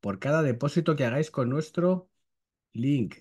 por cada depósito que hagáis con nuestro link.